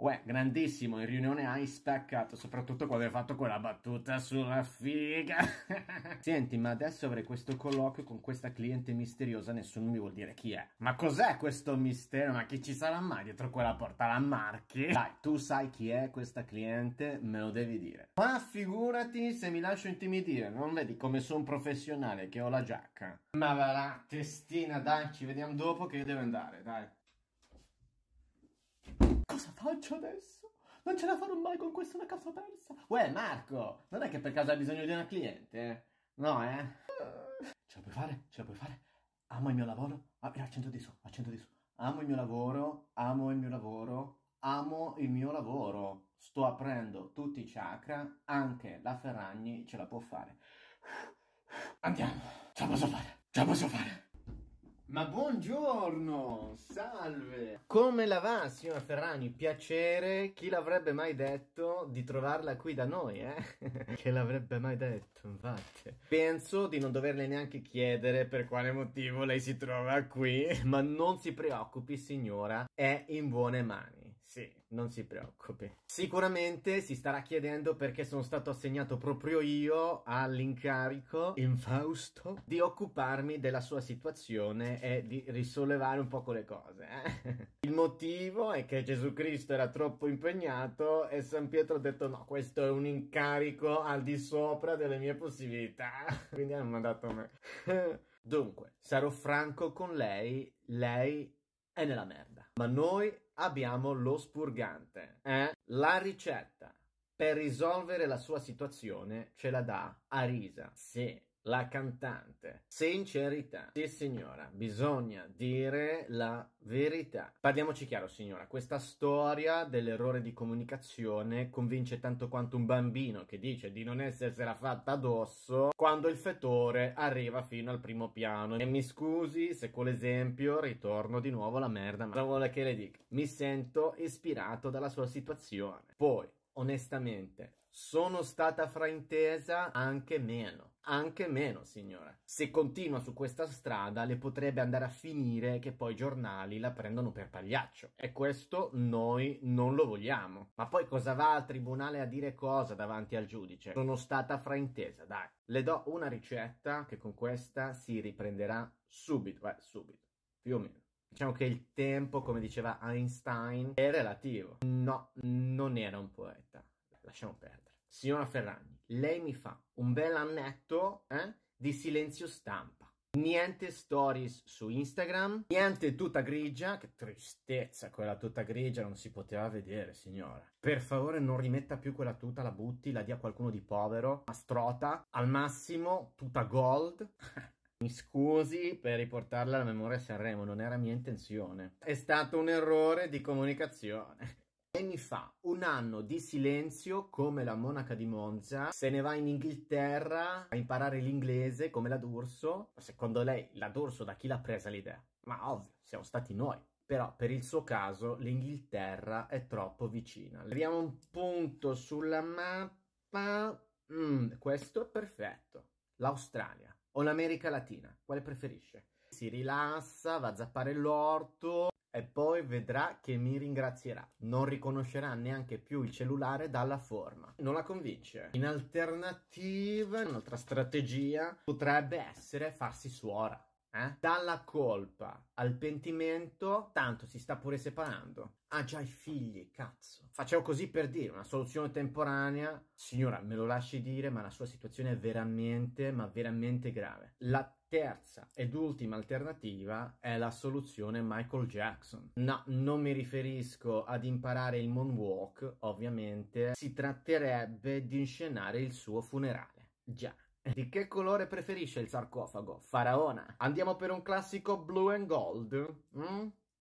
Uè, grandissimo, in riunione hai spaccato, soprattutto quando hai fatto quella battuta sulla figa. Senti, ma adesso avrei questo colloquio con questa cliente misteriosa, nessuno mi vuol dire chi è. Ma cos'è questo mistero? Ma chi ci sarà mai dietro quella porta? La Marchi? Dai, tu sai chi è questa cliente, me lo devi dire. Ma figurati se mi lascio intimidire, non vedi come sono professionale che ho la giacca? Ma va là, testina, dai, ci vediamo dopo che io devo andare, dai. Cosa faccio adesso? Non ce la farò mai con questa una casa persa. Uè, Marco, non è che per caso hai bisogno di una cliente? No, eh? Ce la puoi fare, ce la puoi fare. Amo il mio lavoro. Ah, eh, accento di su, accento di su. Amo il mio lavoro, amo il mio lavoro, amo il mio lavoro. Sto aprendo tutti i chakra, anche la Ferragni ce la può fare. Andiamo, ce la posso fare, ce la posso fare. Ma buongiorno, salve! Come la va, signora Ferrani? Piacere, chi l'avrebbe mai detto di trovarla qui da noi, eh? che l'avrebbe mai detto, infatti. Penso di non doverle neanche chiedere per quale motivo lei si trova qui, ma non si preoccupi, signora, è in buone mani. Sì, non si preoccupi. Sicuramente si starà chiedendo perché sono stato assegnato proprio io all'incarico, in Fausto di occuparmi della sua situazione e di risollevare un poco le cose. Eh? Il motivo è che Gesù Cristo era troppo impegnato e San Pietro ha detto no, questo è un incarico al di sopra delle mie possibilità. Quindi hanno mandato me. Dunque, sarò franco con lei, lei è nella merda. Ma noi abbiamo lo spurgante. Eh? La ricetta per risolvere la sua situazione ce la dà Arisa. Sì, la cantante. Sincerità. Sì, signora, bisogna dire la verità. Parliamoci chiaro, signora, questa storia dell'errore di comunicazione convince tanto quanto un bambino che dice di non essersela fatta addosso quando il fetore arriva fino al primo piano. E mi scusi se con l'esempio ritorno di nuovo alla merda, ma cosa vuole che le dica? Mi sento ispirato dalla sua situazione. Poi, onestamente, sono stata fraintesa anche meno. Anche meno, signora. Se continua su questa strada, le potrebbe andare a finire che poi i giornali la prendono per pagliaccio. E questo noi non lo vogliamo. Ma poi cosa va al tribunale a dire cosa davanti al giudice? Sono stata fraintesa, dai. Le do una ricetta che con questa si riprenderà subito, eh, subito, più o meno. Diciamo che il tempo, come diceva Einstein, è relativo. No, non era un poeta. Lasciamo perdere. Signora Ferragni, lei mi fa un bel annetto eh, di silenzio stampa. Niente stories su Instagram, niente tuta grigia, che tristezza quella tuta grigia, non si poteva vedere signora. Per favore non rimetta più quella tuta, la butti, la dia a qualcuno di povero, a strota, al massimo tutta gold. Mi scusi per riportarla alla memoria a Sanremo, non era mia intenzione. È stato un errore di comunicazione. E mi fa, un anno di silenzio come la monaca di Monza, se ne va in Inghilterra a imparare l'inglese come la D'Urso. Secondo lei la D'Urso da chi l'ha presa l'idea? Ma ovvio, siamo stati noi. Però per il suo caso l'Inghilterra è troppo vicina. Vediamo un punto sulla mappa. Mm, questo è perfetto. L'Australia o l'America Latina? Quale preferisce? Si rilassa, va a zappare l'orto e poi vedrà che mi ringrazierà. Non riconoscerà neanche più il cellulare dalla forma. Non la convince. In alternativa, un'altra strategia potrebbe essere farsi suora eh? dalla colpa al pentimento, tanto si sta pure separando. Ha ah, già i figli, cazzo. Facevo così per dire, una soluzione temporanea. Signora, me lo lasci dire, ma la sua situazione è veramente, ma veramente grave. La terza ed ultima alternativa è la soluzione Michael Jackson. No, non mi riferisco ad imparare il moonwalk, ovviamente. Si tratterebbe di inscenare il suo funerale. Già. Di che colore preferisce il sarcofago? Faraona. Andiamo per un classico blue and gold? Mm?